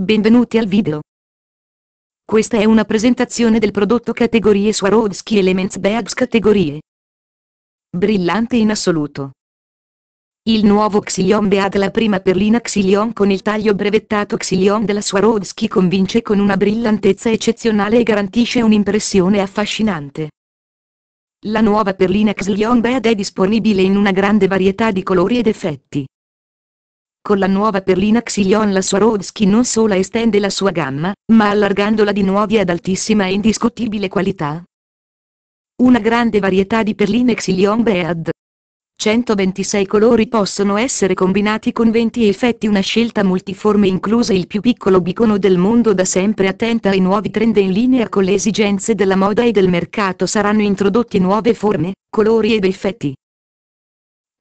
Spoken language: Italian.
Benvenuti al video. Questa è una presentazione del prodotto categorie Swarovski Elements Bags categorie. Brillante in assoluto. Il nuovo Xilion Bead la prima perlina Xilion con il taglio brevettato Xilion della Swarovski convince con una brillantezza eccezionale e garantisce un'impressione affascinante. La nuova perlina Xilion Bead è disponibile in una grande varietà di colori ed effetti. Con la nuova per Linux Ion la Swarovski non solo estende la sua gamma, ma allargandola di nuovi ad altissima e indiscutibile qualità. Una grande varietà di perline Xilion Bead. 126 colori possono essere combinati con 20 effetti una scelta multiforme inclusa il più piccolo bicono del mondo da sempre attenta ai nuovi trend in linea con le esigenze della moda e del mercato saranno introdotti nuove forme, colori ed effetti.